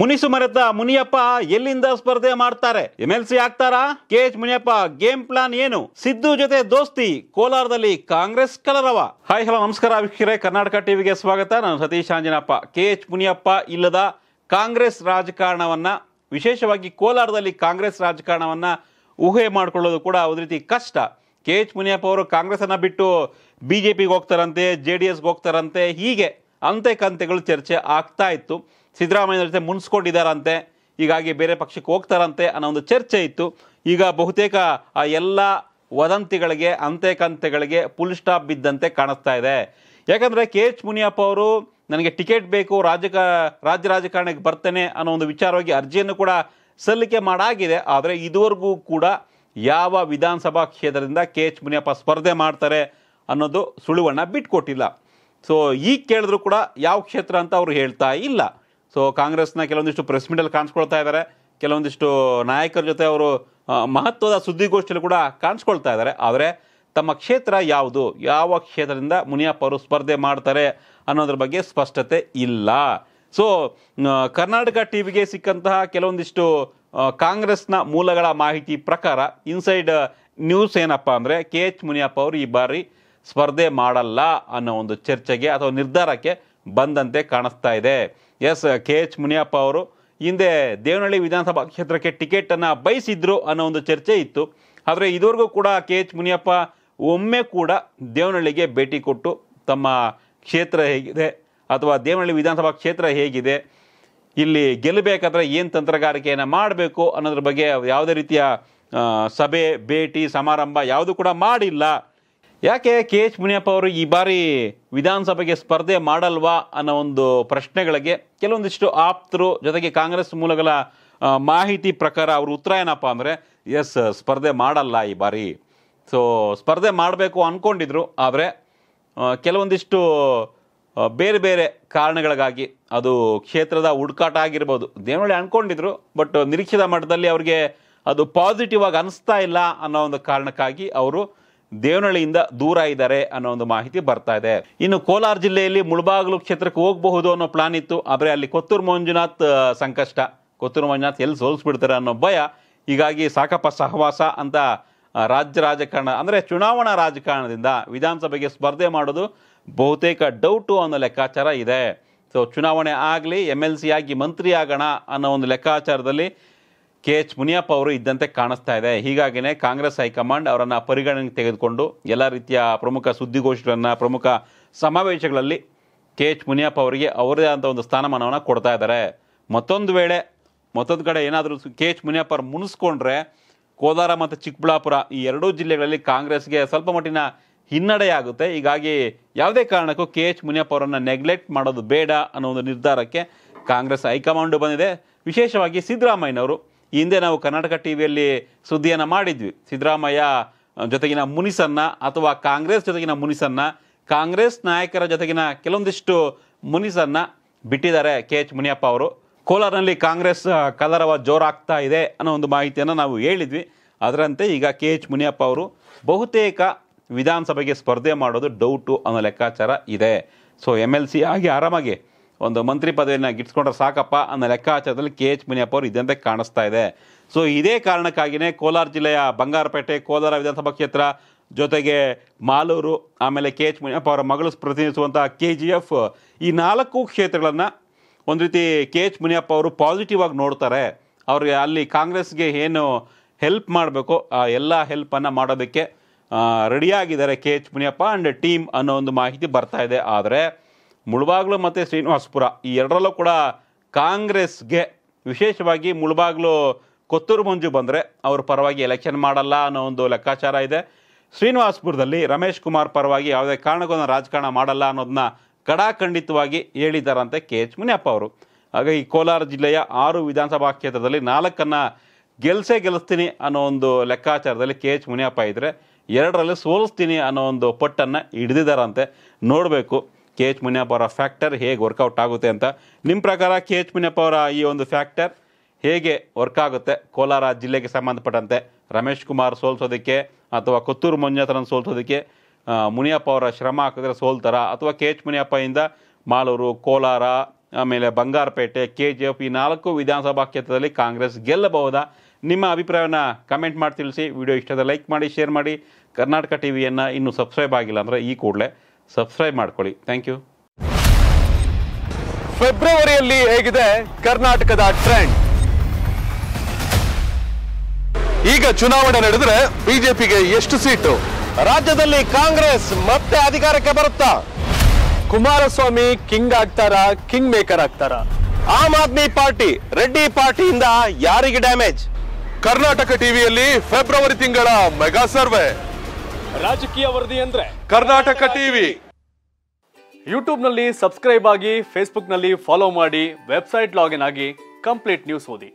ಮುನಿಸು ಮರೆತ ಮುನಿಯಪ್ಪ ಎಲ್ಲಿಂದ ಸ್ಪರ್ಧೆ ಮಾಡ್ತಾರೆ ಎಂಎಲ್ಸಿ ಎಲ್ ಸಿ ಆಗ್ತಾರಾ K H Muniyappa game plan ಏನು ಸಿದ್ದು ಜೊತೆ ದೋಸ್ತಿ ಕೋಲಾರದಲ್ಲಿ ಕಾಂಗ್ರೆಸ್ ಕಲರವ ಹಾಯ್ ಹಲೋ ನಮಸ್ಕಾರ ವೀಕ್ಷಕರೇ ಕರ್ನಾಟಕ ಟಿವಿಗೆ ಸ್ವಾಗತ ನಾನು ಸತೀಶ್ ಆಂಜನಪ್ಪ ಕೆ ಎಚ್ ಮುನಿಯಪ್ಪ ಇಲ್ಲದ ಕಾಂಗ್ರೆಸ್ ರಾಜಕಾರಣವನ್ನ ವಿಶೇಷವಾಗಿ ಕೋಲಾರದಲ್ಲಿ ಕಾಂಗ್ರೆಸ್ ರಾಜಕಾರಣವನ್ನ ಊಹೆ ಮಾಡಿಕೊಳ್ಳೋದು ಕೂಡ ಒಂದು ರೀತಿ ಕಷ್ಟ ಕೆ ಎಚ್ ಮುನಿಯಪ್ಪ ಅವರು ಅನ್ನ ಬಿಟ್ಟು ಬಿ ಜೆ ಹೋಗ್ತಾರಂತೆ ಜೆ ಡಿ ಎಸ್ಗೆ ಹೋಗ್ತಾರಂತೆ ಹೀಗೆ ಅಂತೆ ಕಂತೆಗಳು ಚರ್ಚೆ ಆಗ್ತಾ ಇತ್ತು ಸಿದ್ದರಾಮಯ್ಯ ಜೊತೆ ಮುನ್ಸ್ಕೊಂಡಿದ್ದಾರಂತೆ ಹೀಗಾಗಿ ಬೇರೆ ಪಕ್ಷಕ್ಕೆ ಹೋಗ್ತಾರಂತೆ ಅನ್ನೋ ಒಂದು ಚರ್ಚೆ ಇತ್ತು ಈಗ ಬಹುತೇಕ ಆ ಎಲ್ಲ ವದಂತಿಗಳಿಗೆ ಅಂತೆಕಂತೆಗಳಿಗೆ ಫುಲ್ ಸ್ಟಾಪ್ ಬಿದ್ದಂತೆ ಕಾಣಿಸ್ತಾ ಇದೆ ಯಾಕಂದರೆ ಕೆ ಎಚ್ ಮುನಿಯಪ್ಪ ಅವರು ನನಗೆ ಟಿಕೆಟ್ ಬೇಕು ರಾಜಕ ರಾಜ್ಯ ರಾಜಕಾರಣಕ್ಕೆ ಬರ್ತೇನೆ ಅನ್ನೋ ಒಂದು ವಿಚಾರವಾಗಿ ಅರ್ಜಿಯನ್ನು ಕೂಡ ಸಲ್ಲಿಕೆ ಮಾಡಾಗಿದೆ ಆದರೆ ಇದುವರೆಗೂ ಕೂಡ ಯಾವ ವಿಧಾನಸಭಾ ಕ್ಷೇತ್ರದಿಂದ ಕೆ ಎಚ್ ಮುನಿಯಪ್ಪ ಸ್ಪರ್ಧೆ ಮಾಡ್ತಾರೆ ಅನ್ನೋದು ಸುಳುವನ್ನು ಬಿಟ್ಕೊಟ್ಟಿಲ್ಲ ಸೊ ಈಗ ಕೇಳಿದ್ರು ಕೂಡ ಯಾವ ಕ್ಷೇತ್ರ ಅಂತ ಅವರು ಹೇಳ್ತಾ ಇಲ್ಲ ಸೊ ಕಾಂಗ್ರೆಸ್ನ ಕೆಲವೊಂದಿಷ್ಟು ಪ್ರೆಸ್ ಮೀಟಲ್ಲಿ ಕಾಣಿಸ್ಕೊಳ್ತಾ ಇದ್ದಾರೆ ಕೆಲವೊಂದಿಷ್ಟು ನಾಯಕರ ಜೊತೆ ಅವರು ಮಹತ್ವದ ಸುದ್ದಿಗೋಷ್ಠಿಯಲ್ಲಿ ಕೂಡ ಕಾಣಿಸ್ಕೊಳ್ತಾ ಇದ್ದಾರೆ ಆದರೆ ತಮ್ಮ ಕ್ಷೇತ್ರ ಯಾವುದು ಯಾವ ಕ್ಷೇತ್ರದಿಂದ ಮುನಿಯಪ್ಪ ಅವರು ಸ್ಪರ್ಧೆ ಮಾಡ್ತಾರೆ ಅನ್ನೋದ್ರ ಬಗ್ಗೆ ಸ್ಪಷ್ಟತೆ ಇಲ್ಲ ಸೊ ಕರ್ನಾಟಕ ಟಿ ವಿಗೆ ಸಿಕ್ಕಂತಹ ಕೆಲವೊಂದಿಷ್ಟು ಕಾಂಗ್ರೆಸ್ನ ಮೂಲಗಳ ಮಾಹಿತಿ ಪ್ರಕಾರ ಇನ್ಸೈಡ್ ನ್ಯೂಸ್ ಏನಪ್ಪ ಅಂದರೆ ಕೆ ಎಚ್ ಮುನಿಯಪ್ಪ ಅವರು ಈ ಬಾರಿ ಸ್ಪರ್ಧೆ ಮಾಡಲ್ಲ ಅನ್ನೋ ಒಂದು ಚರ್ಚೆಗೆ ಅಥವಾ ನಿರ್ಧಾರಕ್ಕೆ ಬಂದಂತೆ ಕಾಣಿಸ್ತಾ ಇದೆ ಎಸ್ ಕೆ ಎಚ್ ಮುನಿಯಪ್ಪ ಅವರು ಹಿಂದೆ ದೇವನಹಳ್ಳಿ ವಿಧಾನಸಭಾ ಕ್ಷೇತ್ರಕ್ಕೆ ಟಿಕೆಟನ್ನು ಬಯಸಿದ್ರು ಅನ್ನೋ ಒಂದು ಚರ್ಚೆ ಇತ್ತು ಆದರೆ ಇದುವರೆಗೂ ಕೂಡ ಕೆ ಎಚ್ ಮುನಿಯಪ್ಪ ಒಮ್ಮೆ ಕೂಡ ದೇವನಹಳ್ಳಿಗೆ ಭೇಟಿ ಕೊಟ್ಟು ತಮ್ಮ ಕ್ಷೇತ್ರ ಹೇಗಿದೆ ಅಥವಾ ದೇವನಹಳ್ಳಿ ವಿಧಾನಸಭಾ ಕ್ಷೇತ್ರ ಹೇಗಿದೆ ಇಲ್ಲಿ ಗೆಲ್ಲಬೇಕಾದ್ರೆ ಏನು ತಂತ್ರಗಾರಿಕೆಯನ್ನು ಮಾಡಬೇಕು ಅನ್ನೋದ್ರ ಬಗ್ಗೆ ಯಾವುದೇ ರೀತಿಯ ಸಭೆ ಭೇಟಿ ಸಮಾರಂಭ ಯಾವುದು ಕೂಡ ಮಾಡಿಲ್ಲ ಯಾಕೆ ಕೆ ಎಚ್ ಮುನಿಯಪ್ಪ ಅವರು ಈ ಬಾರಿ ವಿಧಾನಸಭೆಗೆ ಸ್ಪರ್ಧೆ ಮಾಡಲ್ವಾ ಅನ್ನೋ ಒಂದು ಪ್ರಶ್ನೆಗಳಿಗೆ ಕೆಲವೊಂದಿಷ್ಟು ಆಪ್ತರು ಜೊತೆಗೆ ಕಾಂಗ್ರೆಸ್ ಮೂಲಗಳ ಮಾಹಿತಿ ಪ್ರಕಾರ ಅವರು ಉತ್ತರ ಏನಪ್ಪ ಅಂದರೆ ಎಸ್ ಸ್ಪರ್ಧೆ ಮಾಡಲ್ಲ ಈ ಬಾರಿ ಸೊ ಸ್ಪರ್ಧೆ ಮಾಡಬೇಕು ಅಂದ್ಕೊಂಡಿದ್ರು ಆದರೆ ಕೆಲವೊಂದಿಷ್ಟು ಬೇರೆ ಬೇರೆ ಕಾರಣಗಳಿಗಾಗಿ ಅದು ಕ್ಷೇತ್ರದ ಹುಡುಕಾಟ ಆಗಿರ್ಬೋದು ದೇವನಹಳ್ಳಿ ಅಂದ್ಕೊಂಡಿದ್ರು ಬಟ್ ನಿರೀಕ್ಷಿತ ಮಟ್ಟದಲ್ಲಿ ಅವರಿಗೆ ಅದು ಪಾಸಿಟಿವ್ ಆಗಿ ಅನಿಸ್ತಾ ಇಲ್ಲ ಅನ್ನೋ ಒಂದು ಕಾರಣಕ್ಕಾಗಿ ಅವರು ದೇವನಹಳ್ಳಿಯಿಂದ ದೂರ ಇದ್ದಾರೆ ಅನ್ನೋ ಒಂದು ಮಾಹಿತಿ ಬರ್ತಾ ಇದೆ ಇನ್ನು ಕೋಲಾರ ಜಿಲ್ಲೆಯಲ್ಲಿ ಮುಳುಬಾಗ್ಲು ಕ್ಷೇತ್ರಕ್ಕೆ ಹೋಗಬಹುದು ಅನ್ನೋ ಪ್ಲಾನ್ ಇತ್ತು ಆದರೆ ಅಲ್ಲಿ ಕೊತ್ತೂರು ಮಂಜುನಾಥ್ ಸಂಕಷ್ಟ ಕೊತ್ತೂರು ಮಂಜುನಾಥ್ ಎಲ್ಲಿ ಸೋಲಿಸ್ಬಿಡ್ತಾರೆ ಅನ್ನೋ ಭಯ ಹೀಗಾಗಿ ಸಾಕಪ್ಪ ಸಹವಾಸ ಅಂತ ರಾಜ್ಯ ರಾಜಕಾರಣ ಅಂದರೆ ಚುನಾವಣಾ ರಾಜಕಾರಣದಿಂದ ವಿಧಾನಸಭೆಗೆ ಸ್ಪರ್ಧೆ ಮಾಡೋದು ಬಹುತೇಕ ಡೌಟು ಅನ್ನೋ ಲೆಕ್ಕಾಚಾರ ಇದೆ ಸೊ ಚುನಾವಣೆ ಆಗಲಿ ಎಮ್ ಎಲ್ ಸಿ ಆಗಿ ಮಂತ್ರಿ ಆಗೋಣ ಅನ್ನೋ ಒಂದು ಲೆಕ್ಕಾಚಾರದಲ್ಲಿ ಕೆ ಎಚ್ ಮುನಿಯಪ್ಪ ಅವರು ಇದ್ದಂತೆ ಕಾಣಿಸ್ತಾ ಇದೆ ಹೀಗಾಗಿಯೇ ಕಾಂಗ್ರೆಸ್ ಹೈಕಮಾಂಡ್ ಅವರನ್ನು ಪರಿಗಣನೆಗೆ ತೆಗೆದುಕೊಂಡು ಎಲ್ಲ ರೀತಿಯ ಪ್ರಮುಖ ಸುದ್ದಿಗೋಷ್ಠಿಗಳನ್ನು ಪ್ರಮುಖ ಸಮಾವೇಶಗಳಲ್ಲಿ ಕೆ ಎಚ್ ಮುನಿಯಪ್ಪ ಅವರಿಗೆ ಅವರದೇ ಆದಂಥ ಒಂದು ಸ್ಥಾನಮಾನವನ್ನು ಕೊಡ್ತಾ ಇದ್ದಾರೆ ಮತ್ತೊಂದು ವೇಳೆ ಮತ್ತೊಂದು ಕಡೆ ಏನಾದರೂ ಕೆ ಎಚ್ ಮುನಿಯಪ್ಪ ಅವರು ಮುನಿಸ್ಕೊಂಡ್ರೆ ಕೋಲಾರ ಮತ್ತು ಚಿಕ್ಕಬಳ್ಳಾಪುರ ಈ ಎರಡೂ ಜಿಲ್ಲೆಗಳಲ್ಲಿ ಕಾಂಗ್ರೆಸ್ಗೆ ಸ್ವಲ್ಪ ಮಟ್ಟಿನ ಹಿನ್ನಡೆಯಾಗುತ್ತೆ ಹೀಗಾಗಿ ಯಾವುದೇ ಕಾರಣಕ್ಕೂ ಕೆ ಎಚ್ ಮುನಿಯಪ್ಪ ಅವರನ್ನು ನೆಗ್ಲೆಕ್ಟ್ ಮಾಡೋದು ಬೇಡ ಅನ್ನೋ ಒಂದು ನಿರ್ಧಾರಕ್ಕೆ ಕಾಂಗ್ರೆಸ್ ಹೈಕಮಾಂಡು ಬಂದಿದೆ ವಿಶೇಷವಾಗಿ ಸಿದ್ದರಾಮಯ್ಯನವರು ಹಿಂದೆ ನಾವು ಕರ್ನಾಟಕ ಟಿ ವಿಯಲ್ಲಿ ಸುದ್ದಿಯನ್ನು ಮಾಡಿದ್ವಿ ಸಿದ್ದರಾಮಯ್ಯ ಜೊತೆಗಿನ ಮುನಿಸನ್ನು ಅಥವಾ ಕಾಂಗ್ರೆಸ್ ಜೊತೆಗಿನ ಮುನಿಸನ್ನು ಕಾಂಗ್ರೆಸ್ ನಾಯಕರ ಜೊತೆಗಿನ ಕೆಲವೊಂದಿಷ್ಟು ಮುನಿಸನ್ನು ಬಿಟ್ಟಿದ್ದಾರೆ ಕೆ ಎಚ್ ಮುನಿಯಪ್ಪ ಅವರು ಕೋಲಾರನಲ್ಲಿ ಕಾಂಗ್ರೆಸ್ ಕಲರವ ಜೋರಾಗ್ತಾ ಇದೆ ಅನ್ನೋ ಒಂದು ಮಾಹಿತಿಯನ್ನು ನಾವು ಹೇಳಿದ್ವಿ ಅದರಂತೆ ಈಗ ಕೆ ಎಚ್ ಮುನಿಯಪ್ಪ ಅವರು ಬಹುತೇಕ ವಿಧಾನಸಭೆಗೆ ಸ್ಪರ್ಧೆ ಮಾಡೋದು ಡೌಟು ಅನ್ನೋ ಲೆಕ್ಕಾಚಾರ ಇದೆ ಸೊ ಎಮ್ ಎಲ್ ಸಿ ಆಗಿ ಆರಾಮಾಗಿ ಒಂದು ಮಂತ್ರಿ ಪದವಿಯನ್ನು ಗಿಟ್ಸ್ಕೊಂಡ್ರೆ ಸಾಕಪ್ಪ ಅನ್ನೋ ಲೆಕ್ಕಾಚಾರದಲ್ಲಿ ಕೆ ಎಚ್ ಮುನಿಯಪ್ಪ ಅವರು ಇದಂತೆ ಕಾಣಿಸ್ತಾ ಇದೆ ಸೊ ಇದೇ ಕಾರಣಕ್ಕಾಗಿಯೇ ಕೋಲಾರ ಜಿಲ್ಲೆಯ ಬಂಗಾರಪೇಟೆ ಕೋಲಾರ ವಿಧಾನಸಭಾ ಕ್ಷೇತ್ರ ಜೊತೆಗೆ ಮಾಲೂರು ಆಮೇಲೆ ಕೆ ಎಚ್ ಮುನಿಯಪ್ಪ ಅವರ ಮಗಳು ಪ್ರತಿನಿಧಿಸುವಂಥ ಕೆ ಜಿ ಎಫ್ ಈ ನಾಲ್ಕು ಕ್ಷೇತ್ರಗಳನ್ನು ಒಂದು ರೀತಿ ಕೆ ಎಚ್ ಮುನಿಯಪ್ಪ ಅವರು ಪಾಸಿಟಿವ್ ಆಗಿ ನೋಡ್ತಾರೆ ಅವ್ರಿಗೆ ಅಲ್ಲಿ ಕಾಂಗ್ರೆಸ್ಗೆ ಏನು ಹೆಲ್ಪ್ ಮಾಡಬೇಕು ಆ ಎಲ್ಲ ಹೆಲ್ಪನ್ನು ಮಾಡೋದಕ್ಕೆ ರೆಡಿಯಾಗಿದ್ದಾರೆ K H Muniyappa and team ಅನ್ನೋ ಒಂದು ಮಾಹಿತಿ ಬರ್ತಾ ಇದೆ ಆದರೆ ಮುಳಬಾಗ್ಲು ಮತ್ತು ಶ್ರೀನಿವಾಸಪುರ ಈ ಎರಡರಲ್ಲೂ ಕೂಡ ಕಾಂಗ್ರೆಸ್ಗೆ ವಿಶೇಷವಾಗಿ ಮುಳಬಾಗ್ಲು ಕೊತ್ತೂರು ಮಂಜು ಬಂದರೆ ಅವ್ರ ಪರವಾಗಿ ಎಲೆಕ್ಷನ್ ಮಾಡಲ್ಲ ಅನ್ನೋ ಒಂದು ಲೆಕ್ಕಾಚಾರ ಇದೆ ಶ್ರೀನಿವಾಸಪುರದಲ್ಲಿ ರಮೇಶ್ ಕುಮಾರ್ ಪರವಾಗಿ ಯಾವುದೇ ಕಾರಣಕ್ಕೂ ರಾಜಕಾರಣ ಮಾಡಲ್ಲ ಅನ್ನೋದನ್ನ ಕಡಾಖಂಡಿತವಾಗಿ ಹೇಳಿದ್ದಾರಂತೆ ಕೆ ಎಚ್ ಮುನಿಯಪ್ಪ ಅವರು ಹಾಗೆ ಈ ಕೋಲಾರ ಜಿಲ್ಲೆಯ ಆರು ವಿಧಾನಸಭಾ ಕ್ಷೇತ್ರದಲ್ಲಿ ನಾಲ್ಕನ್ನು ಗೆಲ್ಸೇ ಗೆಲ್ಲಿಸ್ತೀನಿ ಅನ್ನೋ ಒಂದು ಲೆಕ್ಕಾಚಾರದಲ್ಲಿ ಕೆ ಎಚ್ ಮುನಿಯಪ್ಪ ಇದ್ದರೆ ಎರಡರಲ್ಲಿ ಸೋಲಿಸ್ತೀನಿ ಅನ್ನೋ ಒಂದು ಪಟ್ಟನ್ನು ಹಿಡಿದಿದ್ದಾರಂತೆ ನೋಡಬೇಕು ಕೆ ಎಚ್ ಮುನಿಯಪ್ಪ ಅವರ ಫ್ಯಾಕ್ಟರ್ ಹೇಗೆ ವರ್ಕೌಟ್ ಆಗುತ್ತೆ ಅಂತ ನಿಮ್ಮ ಪ್ರಕಾರ ಕೆ ಎಚ್ ಮುನಿಯಪ್ಪ ಅವರ ಈ ಒಂದು ಫ್ಯಾಕ್ಟರ್ ಹೇಗೆ ವರ್ಕ್ ಆಗುತ್ತೆ ಕೋಲಾರ ಜಿಲ್ಲೆಗೆ ಸಂಬಂಧಪಟ್ಟಂತೆ ರಮೇಶ್ ಕುಮಾರ್ ಸೋಲ್ಸೋದಕ್ಕೆ ಅಥವಾ ಕೊತ್ತೂರು ಮಂಜಾತರನ್ನು ಸೋಲ್ಸೋದಕ್ಕೆ ಮುನಿಯಪ್ಪ ಅವರ ಶ್ರಮ ಹಾಕಿದ್ರೆ ಸೋಲ್ತಾರ ಅಥವಾ ಕೆ ಎಚ್ ಮುನಿಯಪ್ಪಯಿಂದ ಮಾಲೂರು ಕೋಲಾರ ಆಮೇಲೆ ಬಂಗಾರಪೇಟೆ ಕೆ ಜಿ ಎಫ್ ಈ ನಾಲ್ಕು ವಿಧಾನಸಭಾ ಕ್ಷೇತ್ರದಲ್ಲಿ ಕಾಂಗ್ರೆಸ್ ಗೆಲ್ಲಬಹುದಾ ನಿಮ್ಮ ಅಭಿಪ್ರಾಯವನ್ನು ಕಮೆಂಟ್ ಮಾಡಿ ತಿಳಿಸಿ ವಿಡಿಯೋ ಇಷ್ಟದ ಲೈಕ್ ಮಾಡಿ ಶೇರ್ ಮಾಡಿ ಕರ್ನಾಟಕ ಟಿ ವಿಯನ್ನು ಇನ್ನೂ ಸಬ್ಸ್ಕ್ರೈಬ್ ಆಗಿಲ್ಲ ಅಂದರೆ ಈ ಕೂಡಲೇ ಸಬ್ಸ್ಕ್ರೈಬ್ ಮಾಡ್ಕೊಳ್ಳಿ ಥ್ಯಾಂಕ್ ಯು ಫೆಬ್ರವರಿಯಲ್ಲಿ ಹೇಗಿದೆ ಕರ್ನಾಟಕದ ಟ್ರೆಂಡ್ ಈಗ ಚುನಾವಣೆ ನಡೆದ್ರೆ ಬಿಜೆಪಿಗೆ ಎಷ್ಟು ಸೀಟು ರಾಜ್ಯದಲ್ಲಿ ಕಾಂಗ್ರೆಸ್ ಮತ್ತೆ ಅಧಿಕಾರಕ್ಕೆ ಬರುತ್ತಾ ಕುಮಾರಸ್ವಾಮಿ ಕಿಂಗ್ ಆಗ್ತಾರ ಕಿಂಗ್ ಮೇಕರ್ ಆಗ್ತಾರ ಆಮ್ ಆದ್ಮಿ ಪಾರ್ಟಿ ರೆಡ್ಡಿ ಪಾರ್ಟಿಯಿಂದ ಯಾರಿಗೆ ಡ್ಯಾಮೇಜ್ ಕರ್ನಾಟಕ ಟಿವಿಯಲ್ಲಿ ಫೆಬ್ರವರಿ ತಿಂಗಳ ಮೆಗಾ ಸರ್ವೆ ರಾಜಕೀಯ ವರದಿ ಅಂದ್ರೆ ಕರ್ನಾಟಕ ಟಿವಿ ಯೂಟ್ಯೂಬ್ನಲ್ಲಿ ಸಬ್ಸ್ಕ್ರೈಬ್ ಆಗಿ ಫೇಸ್ಬುಕ್ನಲ್ಲಿ ಫಾಲೋ ಮಾಡಿ ವೆಬ್ಸೈಟ್ ಲಾಗಿನ್ ಆಗಿ ಕಂಪ್ಲೀಟ್ ನ್ಯೂಸ್ ಓದಿ